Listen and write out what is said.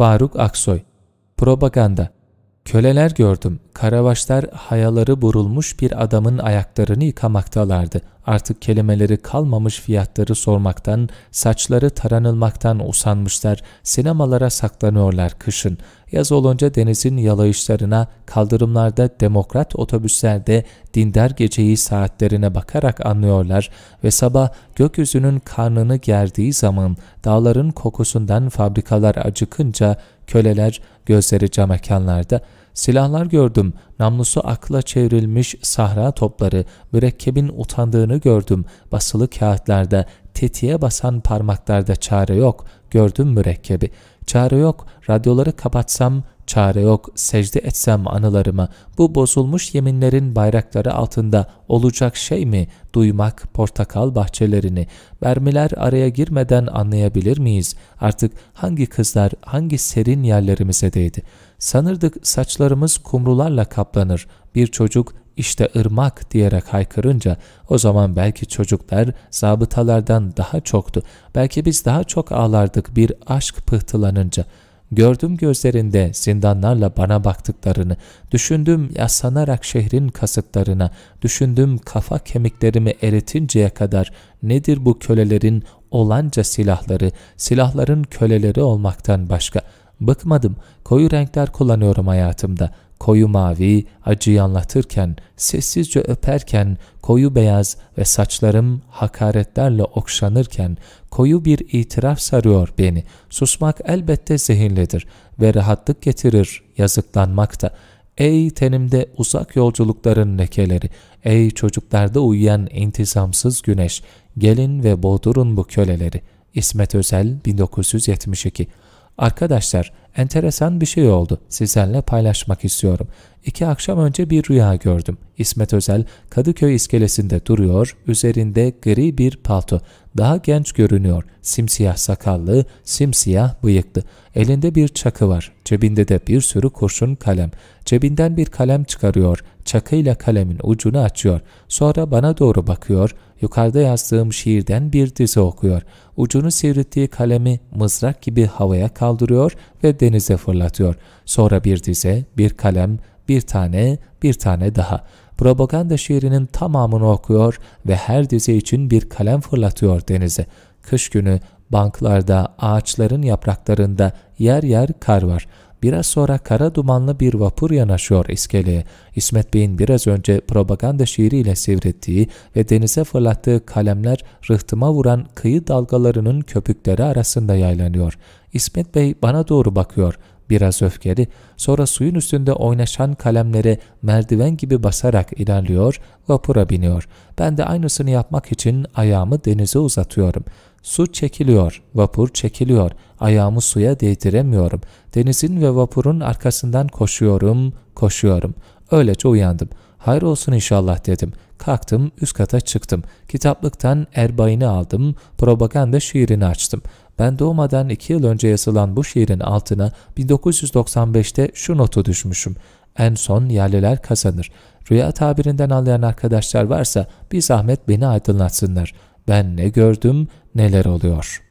Faruk Aksoy Propaganda Köleler gördüm. Karavaşlar hayaları burulmuş bir adamın ayaklarını yıkamaktalardı. Artık kelimeleri kalmamış fiyatları sormaktan, saçları taranılmaktan usanmışlar. Sinemalara saklanıyorlar kışın. Yaz olunca denizin yalayışlarına, kaldırımlarda demokrat otobüslerde dindar geceyi saatlerine bakarak anlıyorlar ve sabah gökyüzünün karnını gerdiği zaman dağların kokusundan fabrikalar acıkınca köleler, gözleri cam silahlar gördüm, namlusu akla çevrilmiş sahra topları, mürekkebin utandığını gördüm, basılı kağıtlarda, tetiğe basan parmaklarda çare yok, gördüm mürekkebi. Çare yok, radyoları kapatsam Çare yok secde etsem anılarıma bu bozulmuş yeminlerin bayrakları altında olacak şey mi duymak portakal bahçelerini mermiler araya girmeden anlayabilir miyiz? Artık hangi kızlar hangi serin yerlerimize değdi? Sanırdık saçlarımız kumrularla kaplanır. Bir çocuk işte ırmak diyerek haykırınca o zaman belki çocuklar zabıtalardan daha çoktu. Belki biz daha çok ağlardık bir aşk pıhtılanınca.'' Gördüm gözlerinde zindanlarla bana baktıklarını, düşündüm yaslanarak şehrin kasıklarına, düşündüm kafa kemiklerimi eritinceye kadar nedir bu kölelerin olanca silahları, silahların köleleri olmaktan başka. Bıkmadım, koyu renkler kullanıyorum hayatımda, koyu mavi, acıyı anlatırken, sessizce öperken, koyu beyaz ve saçlarım hakaretlerle okşanırken, koyu bir itiraf sarıyor beni. Susmak elbette zehirlidir ve rahatlık getirir, yazıklanmak da. Ey tenimde uzak yolculukların lekeleri, ey çocuklarda uyuyan intizamsız güneş, gelin ve boğdurun bu köleleri. İsmet Özel 1972 Arkadaşlar enteresan bir şey oldu. Sizlerle paylaşmak istiyorum. İki akşam önce bir rüya gördüm. İsmet Özel Kadıköy iskelesinde duruyor. Üzerinde gri bir palto. Daha genç görünüyor. Simsiyah sakallı, simsiyah bıyıklı. Elinde bir çakı var. Cebinde de bir sürü kurşun kalem. Cebinden bir kalem çıkarıyor. Çakıyla kalemin ucunu açıyor. Sonra bana doğru bakıyor. Yukarıda yazdığım şiirden bir dize okuyor. Ucunu sivrittiği kalemi mızrak gibi havaya kaldırıyor ve denize fırlatıyor. Sonra bir dize, bir kalem, bir tane, bir tane daha. Propaganda şiirinin tamamını okuyor ve her dize için bir kalem fırlatıyor denize. Kış günü banklarda, ağaçların yapraklarında yer yer kar var. Biraz sonra kara dumanlı bir vapur yanaşıyor iskeleye. İsmet Bey'in biraz önce propaganda şiiriyle sivrettiği ve denize fırlattığı kalemler rıhtıma vuran kıyı dalgalarının köpükleri arasında yaylanıyor. İsmet Bey bana doğru bakıyor. Biraz öfkeli, sonra suyun üstünde oynaşan kalemlere merdiven gibi basarak ilerliyor, vapura biniyor. Ben de aynısını yapmak için ayağımı denize uzatıyorum.'' Su çekiliyor, vapur çekiliyor, ayağımı suya değdiremiyorum. Denizin ve vapurun arkasından koşuyorum, koşuyorum. Öylece uyandım. Hayır olsun inşallah dedim. Kalktım, üst kata çıktım. Kitaplıktan Erbay'ını aldım, propaganda şiirini açtım. Ben doğmadan iki yıl önce yazılan bu şiirin altına 1995'te şu notu düşmüşüm. En son yerliler kazanır. Rüya tabirinden anlayan arkadaşlar varsa bir zahmet beni aydınlatsınlar.'' ben ne gördüm, neler oluyor.''